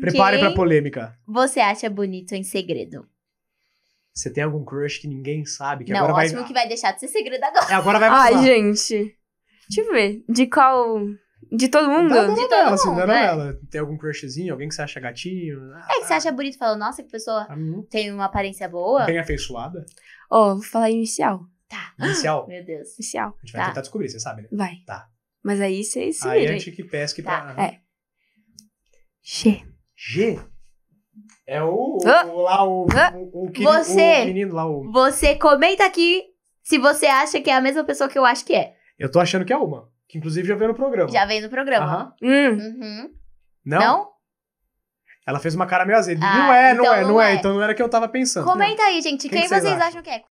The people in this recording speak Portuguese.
Prepare para polêmica. Você acha bonito em segredo? Você tem algum crush que ninguém sabe? Que não, agora ótimo vai... que vai deixar de ser segredo agora. É, agora vai passar. Ai, gente. Deixa eu ver. De qual... De todo mundo? Da, da de todo assim, mundo, da é. novela. Tem algum crushzinho? Alguém que você acha gatinho? Ah, é, que você acha bonito. Falou, nossa, que pessoa hum. tem uma aparência boa. Bem afeiçoada. Ó, oh, vou falar inicial. Tá. Inicial? Meu Deus. Inicial. A gente vai tá. tentar descobrir, você sabe, né? Vai. Tá. Mas aí vocês se Aí a gente que pesque tá. pra... É. G. G? É o, o lá o, o, o, que, você, o menino lá. O... Você comenta aqui se você acha que é a mesma pessoa que eu acho que é. Eu tô achando que é uma. Que inclusive já veio no programa. Já veio no programa. Hum. Uhum. Não? Não? Ela fez uma cara meio azeda. Ah, não é, não então é, não, não é. é. Então não era o que eu tava pensando. Comenta não. aí, gente. Quem, quem vocês acham? acham que é?